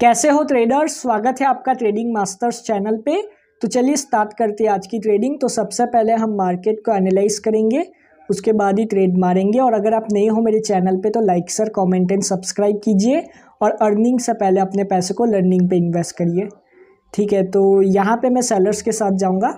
कैसे हो ट्रेडर्स स्वागत है आपका ट्रेडिंग मास्टर्स चैनल पे तो चलिए स्टार्ट करते हैं आज की ट्रेडिंग तो सबसे पहले हम मार्केट को एनालाइज करेंगे उसके बाद ही ट्रेड मारेंगे और अगर आप नए हो मेरे चैनल पे तो like sir comment and subscribe कीजिए और अर्निंग से पहले अपने पैसे को लर्निंग पे इन्वेस्ट करिए ठीक है तो यहाँ पर मैं सेलर्स के साथ जाऊँगा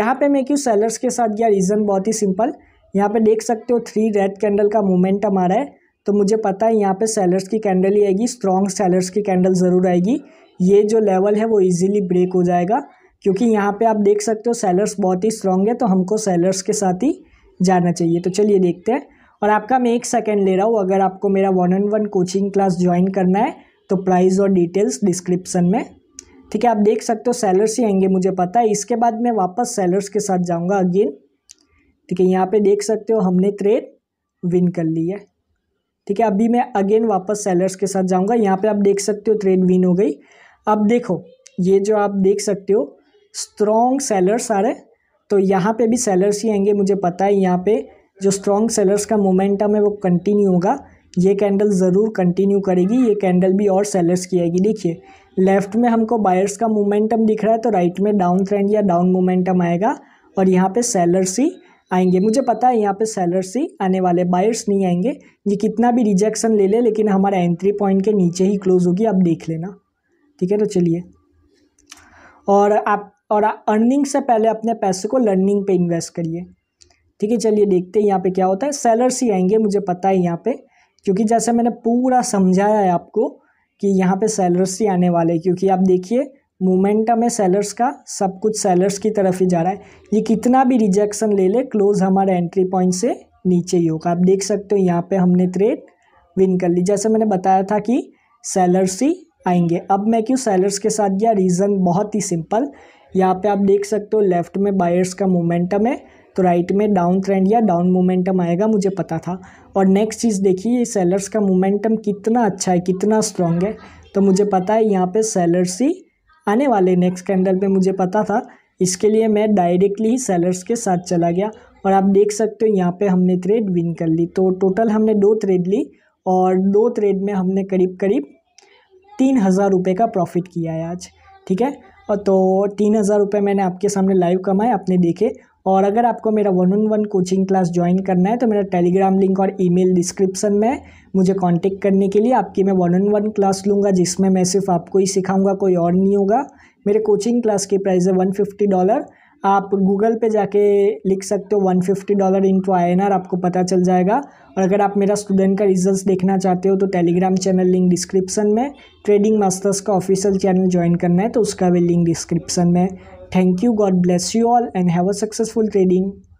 यहाँ पर मैं क्यों सेलर्स के साथ गया रीज़न बहुत ही सिंपल यहाँ पर देख सकते हो थ्री रेड कैंडल का मोमेंटम आ रहा है तो मुझे पता है यहाँ पे सेलर्स की कैंडल ही आएगी स्ट्रॉन्ग सेलर्स की कैंडल ज़रूर आएगी ये जो लेवल है वो इजीली ब्रेक हो जाएगा क्योंकि यहाँ पे आप देख सकते हो सेलर्स बहुत ही स्ट्रॉन्ग है तो हमको सेलर्स के साथ ही जाना चाहिए तो चलिए देखते हैं और आपका मैं एक सेकेंड ले रहा हूँ अगर आपको मेरा one on one coaching class join करना है तो प्राइस और डिटेल्स डिस्क्रिप्सन में ठीक है आप देख सकते हो सेलर्स ही आएंगे मुझे पता है इसके बाद मैं वापस सेलर्स के साथ जाऊँगा अगेन ठीक है यहाँ पर देख सकते हो हमने ट्रेड विन कर ली है ठीक है अभी मैं अगेन वापस सेलर्स के साथ जाऊंगा यहाँ पे आप देख सकते हो ट्रेड विन हो गई अब देखो ये जो आप देख सकते हो स्ट्रॉन्ग सेलर्स आ रहे तो यहाँ पे भी सेलर्स ही आएंगे मुझे पता है यहाँ पे जो स्ट्रॉन्ग सेलर्स का मोमेंटम है वो कंटिन्यू होगा ये कैंडल ज़रूर कंटिन्यू करेगी ये कैंडल भी और सेलर्स की आएगी देखिए लेफ्ट में हमको बायर्स का मोमेंटम दिख रहा है तो राइट में डाउन ट्रेंड या डाउन मोमेंटम आएगा और यहाँ पर सेलर्स ही आएंगे मुझे पता है यहाँ पे सेलर्स ही आने वाले बायर्स नहीं आएंगे ये कितना भी रिजेक्शन ले ले लेकिन हमारा एंट्री पॉइंट के नीचे ही क्लोज होगी आप देख लेना ठीक है तो चलिए और आप और अर्निंग से पहले अपने पैसे को लर्निंग पे इन्वेस्ट करिए ठीक है चलिए देखते हैं यहाँ पे क्या होता है सेलर्स ही आएंगे मुझे पता है यहाँ पर क्योंकि जैसे मैंने पूरा समझाया है आपको कि यहाँ पर सेलर्स ही आने वाले क्योंकि आप देखिए मोमेंटम है सेलर्स का सब कुछ सेलर्स की तरफ ही जा रहा है ये कितना भी रिजेक्शन ले ले क्लोज हमारे एंट्री पॉइंट से नीचे ही होगा आप देख सकते हो यहाँ पे हमने ट्रेड विन कर ली जैसे मैंने बताया था कि सेलर्स ही आएंगे अब मैं क्यों सेलर्स के साथ गया रीज़न बहुत ही सिंपल यहाँ पे आप देख सकते हो लेफ्ट में बायर्स का मोमेंटम है तो राइट में डाउन ट्रेंड या डाउन मोमेंटम आएगा मुझे पता था और नेक्स्ट चीज़ देखिए सेलर्स का मोमेंटम कितना अच्छा है कितना स्ट्रॉन्ग है तो मुझे पता है यहाँ पर सेलर्स ही आने वाले नेक्स्ट कैंडल पे मुझे पता था इसके लिए मैं डायरेक्टली ही सेलर्स के साथ चला गया और आप देख सकते हो यहाँ पे हमने ट्रेड विन कर ली तो टोटल हमने दो ट्रेड ली और दो ट्रेड में हमने करीब करीब तीन हज़ार रुपये का प्रॉफिट किया है आज ठीक है तो तीन हज़ार रुपये मैंने आपके सामने लाइव कमाए आपने देखे और अगर आपको मेरा one on one coaching class join करना है तो मेरा टेलीग्राम लिंक और ईमेल डिस्क्रिप्शन में मुझे कांटेक्ट करने के लिए आपकी मैं वन ऑन वन क्लास लूँगा जिसमें मैं सिर्फ आपको ही सिखाऊंगा कोई और नहीं होगा मेरे कोचिंग क्लास की प्राइस है वन फिफ्टी डॉलर आप गूगल पे जाके लिख सकते हो one fifty dollar into I आपको पता चल जाएगा और अगर आप मेरा स्टूडेंट का रिजल्ट देखना चाहते हो तो टेलीग्राम चैनल लिंक डिस्क्रिप्शन में ट्रेडिंग मास्टर्स का ऑफिशियल चैनल ज्वाइन करना है तो उसका भी लिंक डिस्क्रिप्शन में Thank you. God bless you all and have a successful trading.